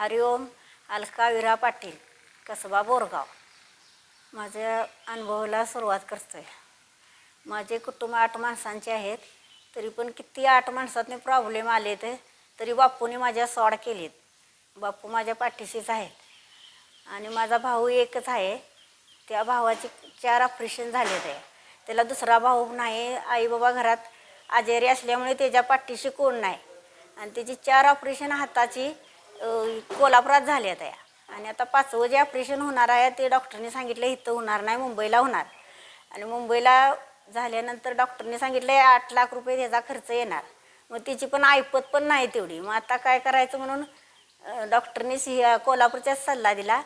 हरिओम अलका विरा पाटील कसबा बोरगाव माझ्या अनुभवाला सुरुवात करतो आहे माझे कुटुंब आठ माणसांचे आहेत तरी पण किती आठ माणसातने प्रॉब्लेम आले ते तरी बापूने माझ्या सॉड केलीत बापू माझ्या पाठीशीच आहेत आणि माझा भाऊ एकच आहे त्या भावाचे चार ऑपरेशन झाले आहे त्याला दुसरा भाऊ नाही आई बाबा घरात आजारी असल्यामुळे त्याच्या पाठीशी कोण नाही आणि त्याची चार ऑपरेशन हाताची कोल्हापुरात झाल्या त्या आणि आता पाचवं जे ऑपरेशन होणार आहे ते डॉक्टरने सांगितलं इथं होणार नाही मुंबईला होणार आणि मुंबईला झाल्यानंतर डॉक्टरने सांगितलं आठ लाख रुपये त्याचा खर्च येणार मग तिची पण ऐपत पण नाही तेवढी मग आता काय करायचं म्हणून डॉक्टरने सि कोल्हापूरच्याच सल्ला दिला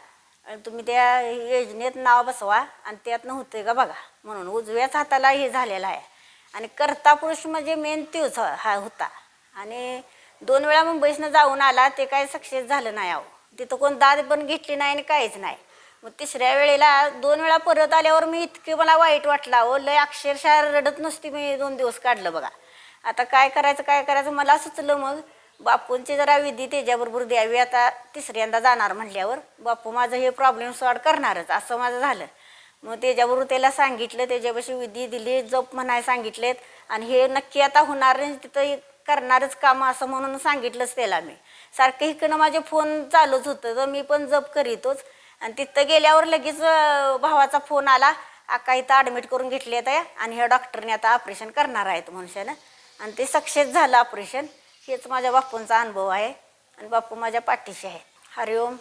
तुम्ही त्या योजनेत नाव बसवा आणि त्यातनं होतं का बघा म्हणून उजव्याच हाताला हे झालेलं आहे आणि कर्ता पुरुष म्हणजे मेन तोच हा होता आणि दोन वेळा मुंबईसनं जाऊन आला ते काय सक्सेस झालं नाही आहो तिथं कोण दाद पण घेतली नाही आणि काहीच नाही मग तिसऱ्या वेळेला दोन वेळा परत आल्यावर मी इतकी मला वाईट वाटला हो लय अक्षरशः रडत नसती मी दोन दिवस काढलं बघा आता काय करायचं काय करायचं मला सुचलं मग बापूंची जरा विधी त्याच्याबरोबर द्यावी आता तिसऱ्यांदा जाणार म्हटल्यावर बापू माझं हे प्रॉब्लेम सॉल्व करणारच असं माझं झालं मग त्याच्याबरोबर त्याला सांगितलं त्याच्यापाशी विधी दिली जप म्हणाय सांगितलेत आणि हे नक्की आता होणार नाही तिथं करणारच काम असं म्हणून सांगितलंच त्याला मी सारखं इकडं माझे फोन चालूच होतं तर मी पण जप करीतोच आणि तिथं गेल्यावर लगेच भावाचा फोन आला आका इथं ॲडमिट करून घेतले आहेत आणि ह्या डॉक्टरने आता ऑपरेशन करणार आहेत मनुष्यानं आणि ते सक्सेस झालं ऑपरेशन हेच माझ्या बापूंचा अनुभव आहे आणि बापू माझ्या पाठीशी आहे हरिओम